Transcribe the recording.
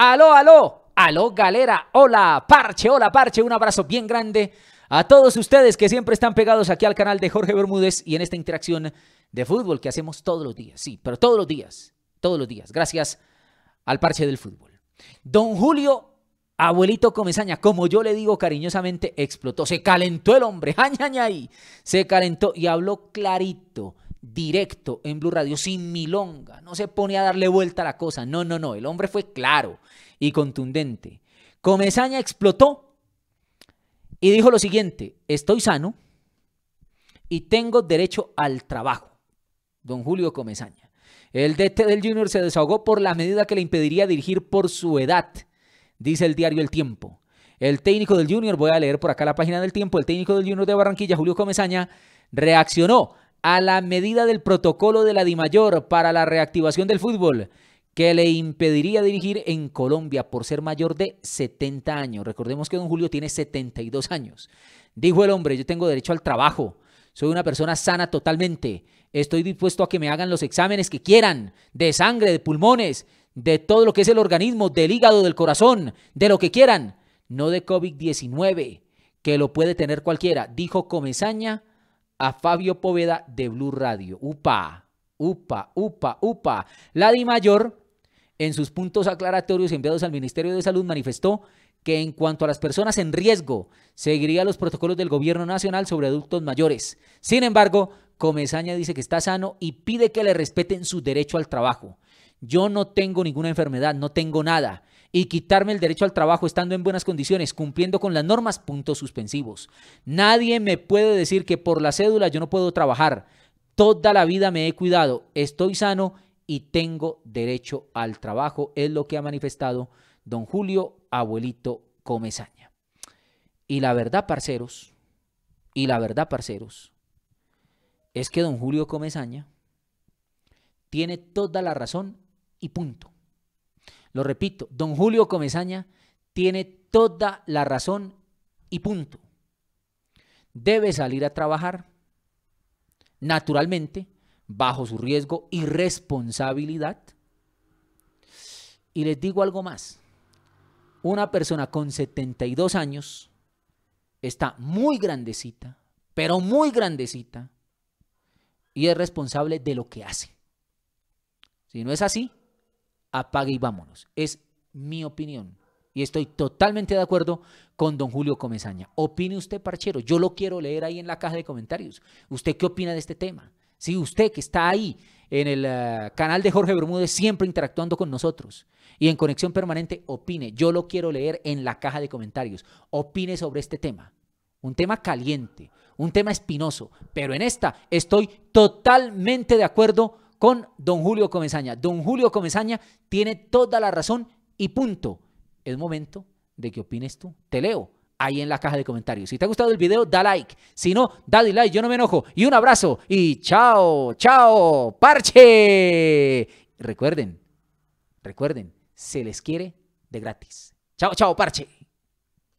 Aló, aló, aló, galera. Hola, parche, hola, parche. Un abrazo bien grande a todos ustedes que siempre están pegados aquí al canal de Jorge Bermúdez y en esta interacción de fútbol que hacemos todos los días. Sí, pero todos los días, todos los días. Gracias al parche del fútbol. Don Julio, abuelito Comesaña, como yo le digo cariñosamente, explotó. Se calentó el hombre, añañay. Se calentó y habló clarito directo en Blue Radio, sin milonga. No se pone a darle vuelta a la cosa. No, no, no. El hombre fue claro y contundente. Comezaña explotó y dijo lo siguiente: Estoy sano y tengo derecho al trabajo. Don Julio Comezaña. El DT del Junior se desahogó por la medida que le impediría dirigir por su edad, dice el diario El Tiempo. El técnico del Junior, voy a leer por acá la página del Tiempo, el técnico del Junior de Barranquilla, Julio Comezaña, reaccionó a la medida del protocolo de la DIMAYOR para la reactivación del fútbol, que le impediría dirigir en Colombia por ser mayor de 70 años. Recordemos que don Julio tiene 72 años. Dijo el hombre, yo tengo derecho al trabajo, soy una persona sana totalmente, estoy dispuesto a que me hagan los exámenes que quieran, de sangre, de pulmones, de todo lo que es el organismo, del hígado, del corazón, de lo que quieran, no de COVID-19, que lo puede tener cualquiera, dijo Comezaña a Fabio Poveda de Blue Radio. Upa, upa, upa, upa. ...Lady Mayor, en sus puntos aclaratorios enviados al Ministerio de Salud, manifestó que en cuanto a las personas en riesgo, seguiría los protocolos del gobierno nacional sobre adultos mayores. Sin embargo, Comesaña dice que está sano y pide que le respeten su derecho al trabajo. Yo no tengo ninguna enfermedad, no tengo nada y quitarme el derecho al trabajo estando en buenas condiciones, cumpliendo con las normas, puntos suspensivos. Nadie me puede decir que por la cédula yo no puedo trabajar. Toda la vida me he cuidado, estoy sano y tengo derecho al trabajo, es lo que ha manifestado don Julio Abuelito Comezaña. Y la verdad, parceros, y la verdad, parceros, es que don Julio Comezaña tiene toda la razón y punto. Lo repito, don Julio Comezaña tiene toda la razón y punto. Debe salir a trabajar, naturalmente, bajo su riesgo y responsabilidad. Y les digo algo más. Una persona con 72 años está muy grandecita, pero muy grandecita, y es responsable de lo que hace. Si no es así, apague y vámonos. Es mi opinión. Y estoy totalmente de acuerdo con don Julio Comesaña. Opine usted, parchero. Yo lo quiero leer ahí en la caja de comentarios. ¿Usted qué opina de este tema? Si usted que está ahí en el eh, canal de Jorge Bermúdez, siempre interactuando con nosotros y en conexión permanente, opine. Yo lo quiero leer en la caja de comentarios. Opine sobre este tema. Un tema caliente, un tema espinoso. Pero en esta estoy totalmente de acuerdo con don Julio Comesaña. Don Julio Comesaña tiene toda la razón y punto. Es momento de que opines tú. Te leo ahí en la caja de comentarios. Si te ha gustado el video, da like. Si no, da like. yo no me enojo. Y un abrazo y chao, chao, parche. Recuerden, recuerden, se les quiere de gratis. Chao, chao, parche.